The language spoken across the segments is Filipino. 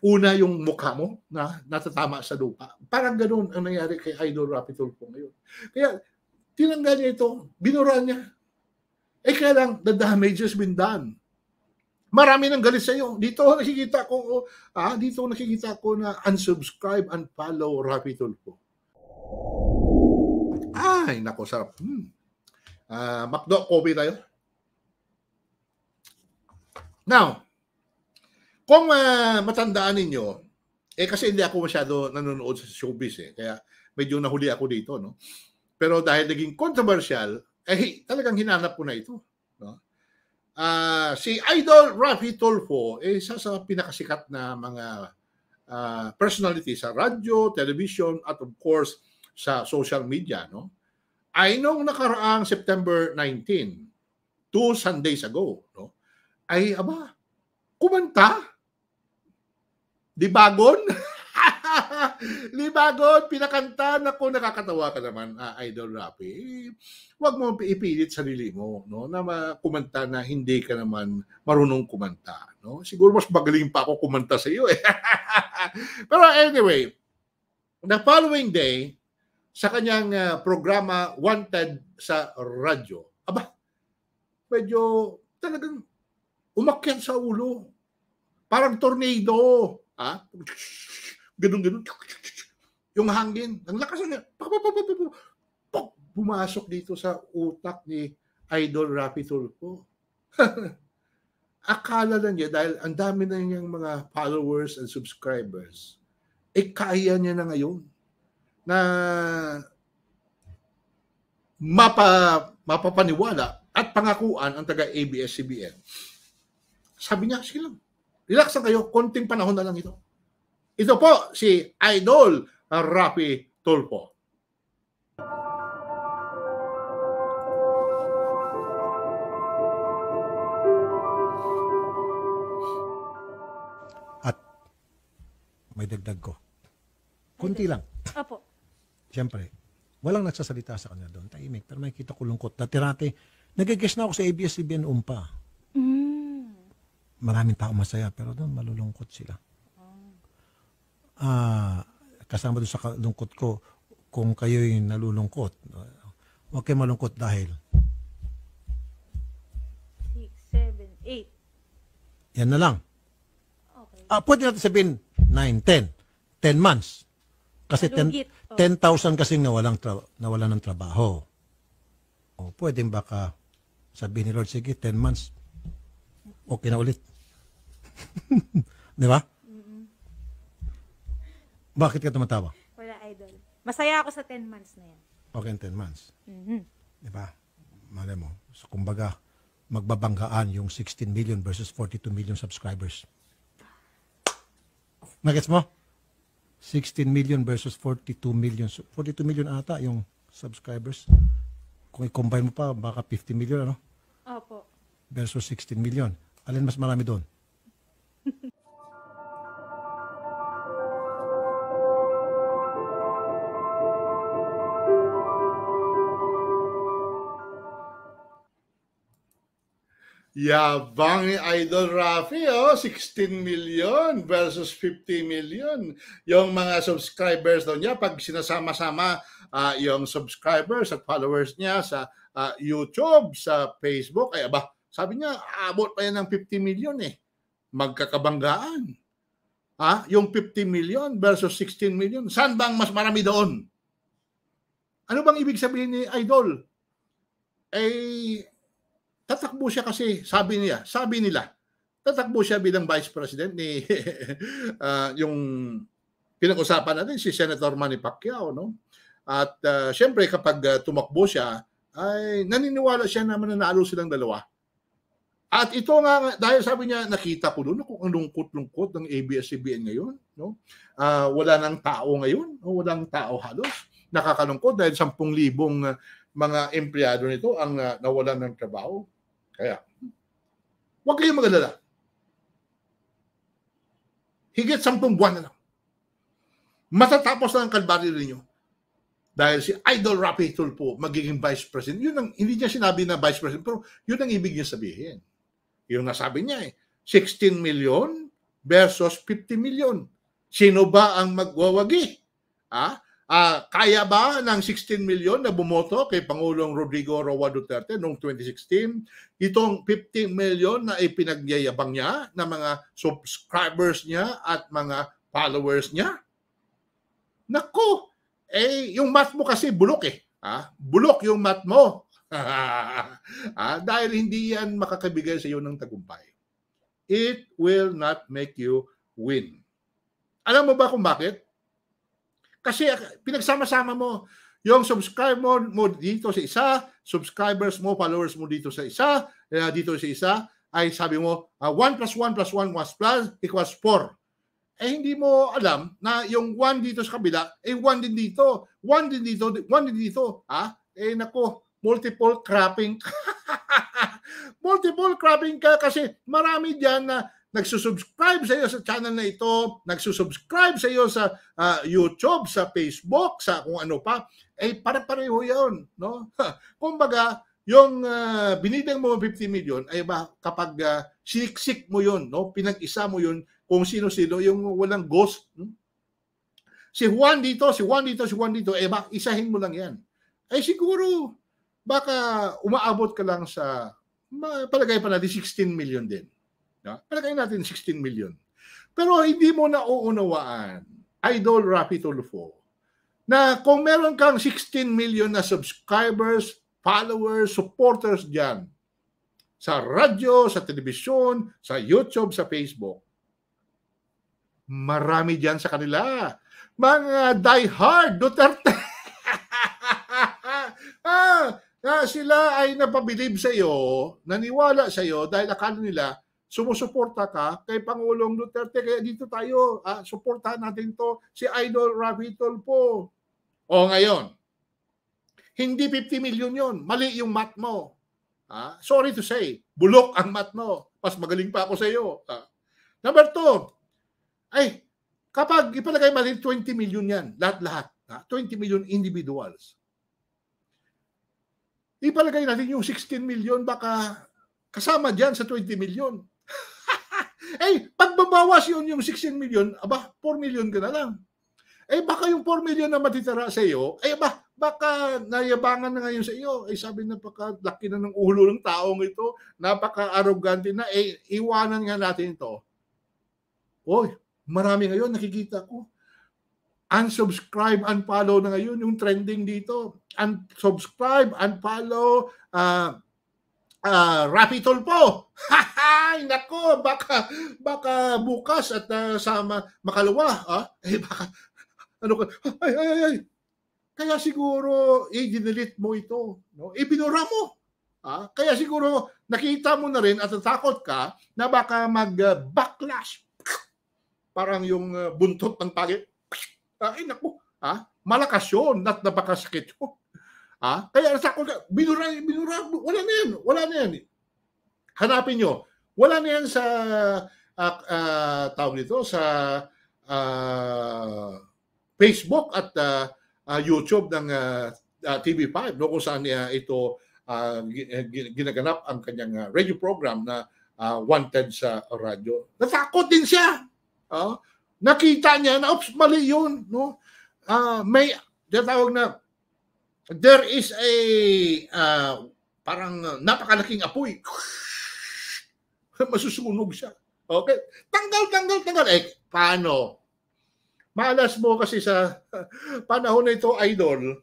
una yung mukha mo na natatama sa lupa. Parang ganun ang nangyari kay Idol Rapi po ngayon. Kaya tinanggal niya ito, binura niya. Eh kaya lang, the damage has been done. Marami nang galit sa iyo. Dito nakikita ko, ah, dito nakikita ko na unsubscribe and follow Rapi Tulfo. Ay, nako, sarap. Hmm. Uh, McDo, coffee tayo. Now, kung uh, matandaan ninyo, eh kasi hindi ako masyado nanonood sa showbiz eh. Kaya medyo nahuli ako dito, no? Pero dahil naging controversial, eh talagang hinanap ko na ito. No? Uh, si Idol Rafi Tolfo, eh, isa sa pinakasikat na mga uh, personality sa radyo, television, at of course, sa social media, no? Ay noong nakaraang September 19, two Sundays ago, no? Ay, aba, kumanta Libagon? Libagon, pinakanta na ko nakakatawa ka naman, uh, Idol Rapi. Huwag mo ipilit sarili mo no, na kumanta na hindi ka naman marunong kumanta. No? Siguro mas magaling pa ako kumanta sa iyo. Eh. Pero anyway, the following day, sa kanyang uh, programa Wanted sa radyo, aba, medyo talagang umakyat sa ulo. Parang tornado Ha? Ah? Ganun-ganun. Yung hangin. Ang lakas niya. Pumasok dito sa utak ni Idol Rapi Tulfo. Akala na niya, dahil ang dami na niyang mga followers and subscribers, eh kaya niya na ngayon na mapa, mapapaniwala at pangakuan ang taga ABS-CBN. Sabi niya, sige lang, Relax lang kayo, konting panahon na lang ito. Ito po si Idol Rafi Tulpo. At may dagdag ko. Kunti lang. Apo. Siyempre, walang nagsasalita sa kanya doon. Tahimik. Pero may nakikita ko lungkot. Dati-rati, nag na ako sa ABS-CBN umpa maraming tao masaya, pero doon malulungkot sila. Ah, kasama doon sa lungkot ko, kung kayo'y nalulungkot, huwag kayo malungkot dahil. Six, seven, eight. Yan na lang. Okay. Ah, pwede natin sabihin, nine, ten. Ten months. Kasi ten, Malugit. Oh. 10,000 kasing nawalang tra- nawalan ng trabaho. O, oh, pwedeng baka sabihin ni Lord, sige, 10 months. Okay na ulit. Di ba? Bakit ka tumatawa? Wala, idol. Masaya ako sa 10 months na yan. Okay, in 10 months. Mhm. Di ba? Malay mo. So, kumbaga, magbabanggaan yung 16 million versus 42 million subscribers. Nagets mo? 16 million versus 42 million. So, 42 million ata yung subscribers. Kung i-combine mo pa, baka 50 million, ano? Opo. Versus 16 million. Alin mas marami doon? Yabang ni Idol Rafi, oh, 16 million versus 50 million. Yung mga subscribers daw niya, pag sinasama-sama uh, yung subscribers at followers niya sa uh, YouTube, sa Facebook, ay aba, sabi niya, abot pa yan ng 50 million eh. Magkakabanggaan. Ha? Ah, yung 50 million versus 16 million, saan bang mas marami doon? Ano bang ibig sabihin ni Idol? Eh, tatakbo siya kasi sabi niya, sabi nila, tatakbo siya bilang vice president ni uh, yung pinag-usapan natin si Senator Manny Pacquiao, no? At uh, ah, siyempre kapag uh, tumakbo siya, ay naniniwala siya na mananalo silang dalawa. At ito nga, dahil sabi niya, nakita ko doon kung ang lungkot-lungkot ng ABS-CBN ngayon. No? Uh, wala nang tao ngayon. No? Walang tao halos. Nakakalungkot dahil 10,000 mga empleyado nito ang uh, nawalan ng trabaho. Kaya, huwag kayong magalala. Higit sampung buwan na lang. Matatapos na ang kalbaryo ninyo dahil si Idol Rapi Tulpo magiging Vice President. Yun ang, hindi niya sinabi na Vice President, pero yun ang ibig niya sabihin. Yun ang sabi niya eh, 16 million versus 50 million. Sino ba ang magwawagi? Ah? Uh, kaya ba ng 16 milyon na bumoto kay Pangulong Rodrigo Roa Duterte noong 2016? Itong 15 milyon na ipinagyayabang niya ng mga subscribers niya at mga followers niya? Nako, eh yung math mo kasi bulok eh. Ah, bulok yung math mo. ah, dahil hindi yan makakabigay sa iyo ng tagumpay. It will not make you win. Alam mo ba kung bakit? Kasi ah, pinagsama-sama mo yung subscribe mo, mo dito sa isa, subscribers mo, followers mo dito sa isa, uh, dito sa isa, ay sabi mo, uh, ah, 1 plus 1 plus 1 plus plus equals 4. Eh hindi mo alam na yung 1 dito sa kabila, eh 1 din dito, 1 din dito, 1 din dito. Ha? Ah, eh nako, multiple cropping. multiple cropping ka kasi marami diyan na nagsusubscribe sa iyo sa channel na ito, nagsusubscribe sa iyo sa uh, YouTube, sa Facebook, sa kung ano pa, eh pare-pareho yun. no? Kumbaga, yung uh, ah, binidang mo 50 million ay ba kapag uh, siksik mo yun, no? Pinag-isa mo yun kung sino-sino yung walang ghost. No? Hmm? Si Juan dito, si Juan dito, si Juan dito, eh ba isahin mo lang 'yan. Ay eh, siguro baka umaabot ka lang sa palagay pa natin 16 million din. Yeah? Palagay natin 16 million. Pero hindi mo nauunawaan, Idol Rapi Tulfo, na kung meron kang 16 million na subscribers, followers, supporters dyan, sa radyo, sa telebisyon, sa YouTube, sa Facebook, marami dyan sa kanila. Mga diehard Duterte. ah, na ah, sila ay napabilib sa iyo, naniwala sa iyo dahil akala nila sumusuporta ka kay Pangulong Duterte. Kaya dito tayo, ah, suportahan natin to si Idol Rafi Tulfo. O ngayon, hindi 50 million yon Mali yung mat mo. Ah, sorry to say, bulok ang mat mo. Mas magaling pa ako sa iyo. Ah. Number two, ay, kapag ipalagay mali 20 million yan, lahat-lahat, ah, 20 million individuals. Ipalagay natin yung 16 million, baka kasama dyan sa 20 million. Eh, pagbabawas yun yung 16 million, aba, 4 million ka na lang. Eh, baka yung 4 million na matitira sa iyo, eh, aba, baka nayabangan na ngayon sa iyo. Eh, sabi na baka laki na ng ulo ng taong ito, napaka-arrogante na, eh, iwanan nga natin ito. Oy, marami ngayon, nakikita ko unsubscribe, unfollow na ngayon yung trending dito. Unsubscribe, unfollow, uh, uh, Rapitol po. Haha, nako, baka baka bukas at uh, ah, sama makalawa, ah. Eh baka ano ka ay ay ay. Kaya siguro eh dinilit mo ito, no? Eh mo. Ah, kaya siguro nakita mo na rin at natakot ka na baka mag-backlash. Parang yung ah, buntot ng pagi. Ay nako, Ha? malakas yun at napakasakit yun. Ah, kaya sa binura, binura, wala na yan. Wala na yan. Eh. Hanapin nyo. Wala na yan sa uh, uh, tawag nito sa uh, Facebook at uh, uh, YouTube ng uh, uh, TV5 no kung saan uh, ito uh, ginaganap ang kanyang uh, radio program na uh, wanted sa radyo. Natakot din siya. Uh, nakita niya na oops mali 'yun no. Uh, may tawag na there is a uh, parang napakalaking apoy. Masusunog siya. Okay? Tanggal, tanggal, tanggal. Eh, paano? Malas mo kasi sa panahon na ito, idol,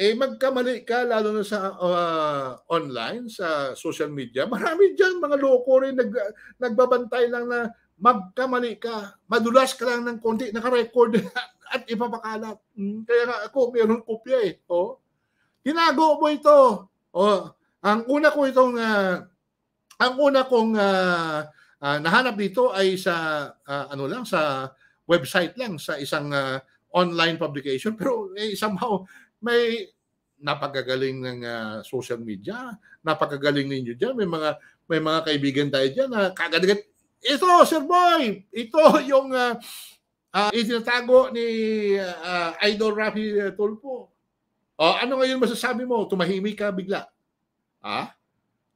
eh magkamali ka lalo na sa uh, online, sa social media. Marami dyan mga loko rin nag, nagbabantay lang na magkamali ka, madulas ka lang ng konti, nakarecord at ipapakalat. Hmm, kaya nga ako, meron kopya eh. Oh. Tinago mo ito. O, ang una ko itong uh, ang una kong uh, uh, nahanap dito ay sa uh, ano lang sa website lang sa isang uh, online publication pero eh, somehow may napagagaling ng uh, social media, napakagaling ninyo diyan. May mga may mga kaibigan tayo diyan na kagad ito Sir Boy, ito yung uh, uh, itinatago ni uh, Idol Rafi Tulfo. O, oh, ano ngayon masasabi mo? Tumahimik ka bigla. Ah?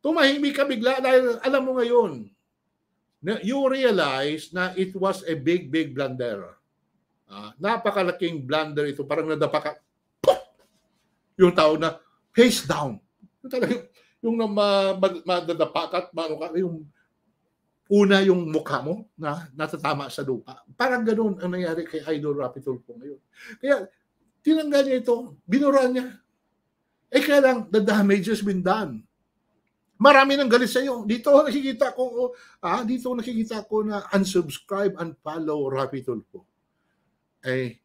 Tumahimik ka bigla dahil alam mo ngayon na you realize na it was a big, big blunder. Ah, napakalaking blunder ito. Parang nadapaka, yung tao na face down. Yung talagang, yung na ma, ma, madadapa ka at maano ka, yung una yung mukha mo na natatama sa lupa. Parang ganun ang nangyari kay Idol Rapitol po ngayon. Kaya tinanggal niya ito, binura niya. Eh kaya lang, the damage has been done. Marami nang galit sa iyo. Dito nakikita ko, oh, ah, dito nakikita ko na unsubscribe, unfollow Rafi Tulfo. Eh,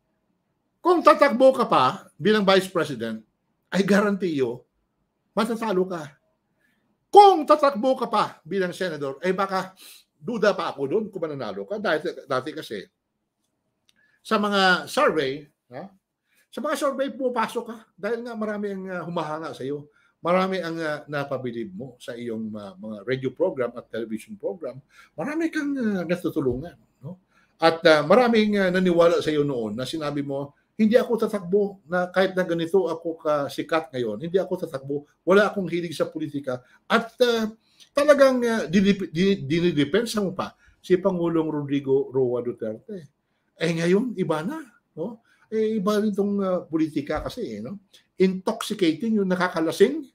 kung tatakbo ka pa bilang Vice President, ay garantiyo you, matatalo ka. Kung tatakbo ka pa bilang Senador, ay eh, baka duda pa ako doon kung mananalo ka. Dati, dati kasi, sa mga survey, ha, sa mga survey, pumapasok ka dahil nga marami ang ah, humahanga sa iyo. Marami ang uh, napabilib mo sa iyong uh, mga radio program at television program. Marami kang uh, natutulungan. No? At uh, maraming uh, naniwala sa iyo noon na sinabi mo, hindi ako tatakbo na kahit na ganito ako kasikat ngayon, hindi ako tatakbo, wala akong hilig sa politika. At uh, talagang uh, dinidepensa mo pa si Pangulong Rodrigo Roa Duterte. Eh ngayon, iba na. No? eh, iba rin itong uh, ah, politika kasi, eh, no? Intoxicating yung nakakalasing.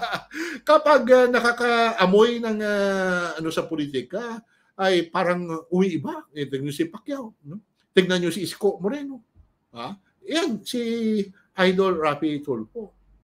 Kapag uh, nakakaamoy ng uh, ano sa politika, ay parang umiiba. Eh, tignan nyo si Pacquiao. No? Tignan nyo si Isko Moreno. Ha? Yan, si Idol Rafi Tulfo.